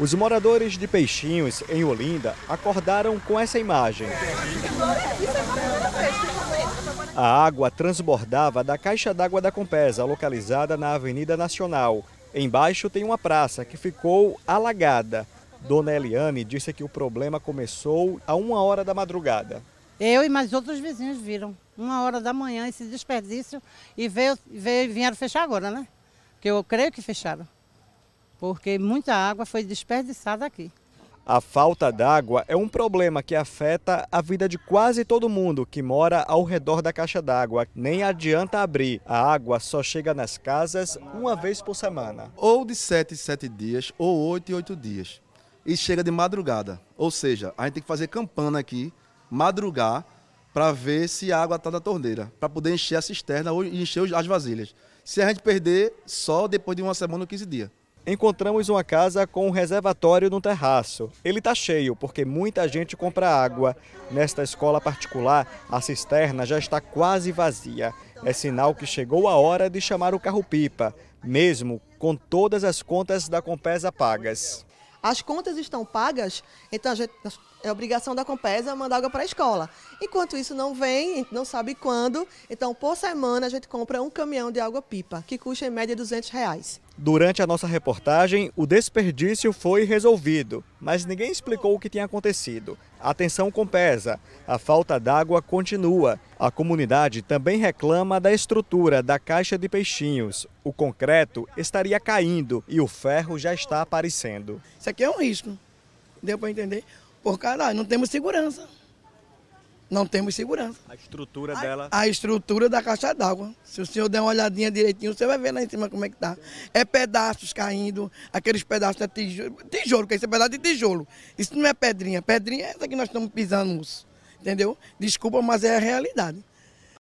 Os moradores de Peixinhos, em Olinda, acordaram com essa imagem. A água transbordava da caixa d'água da Compesa, localizada na Avenida Nacional. Embaixo tem uma praça que ficou alagada. Dona Eliane disse que o problema começou a uma hora da madrugada. Eu e mais outros vizinhos viram. Uma hora da manhã esse desperdício e veio, veio, vieram fechar agora, né? Que eu creio que fecharam porque muita água foi desperdiçada aqui. A falta d'água é um problema que afeta a vida de quase todo mundo que mora ao redor da caixa d'água. Nem adianta abrir. A água só chega nas casas uma vez por semana. Ou de 7 em 7 dias, ou 8 em 8 dias. E chega de madrugada. Ou seja, a gente tem que fazer campana aqui, madrugar, para ver se a água está na torneira, para poder encher a cisterna ou encher as vasilhas. Se a gente perder, só depois de uma semana ou 15 dias encontramos uma casa com um reservatório no terraço. Ele está cheio, porque muita gente compra água. Nesta escola particular, a cisterna já está quase vazia. É sinal que chegou a hora de chamar o carro-pipa, mesmo com todas as contas da Compesa pagas. As contas estão pagas, então gente, é obrigação da Compesa mandar água para a escola. Enquanto isso não vem, não sabe quando, então por semana a gente compra um caminhão de água pipa, que custa em média 200 reais. Durante a nossa reportagem, o desperdício foi resolvido, mas ninguém explicou o que tinha acontecido. A com compesa, a falta d'água continua. A comunidade também reclama da estrutura da caixa de peixinhos. O concreto estaria caindo e o ferro já está aparecendo. Isso aqui é um risco, deu para entender? Por causa, não temos segurança não temos segurança. A estrutura a, dela? A estrutura da caixa d'água. Se o senhor der uma olhadinha direitinho, você vai ver lá em cima como é que tá. É pedaços caindo, aqueles pedaços de tijolo, tijolo, que esse é pedaço de tijolo. Isso não é pedrinha. Pedrinha é essa que nós estamos pisando, Entendeu? Desculpa, mas é a realidade.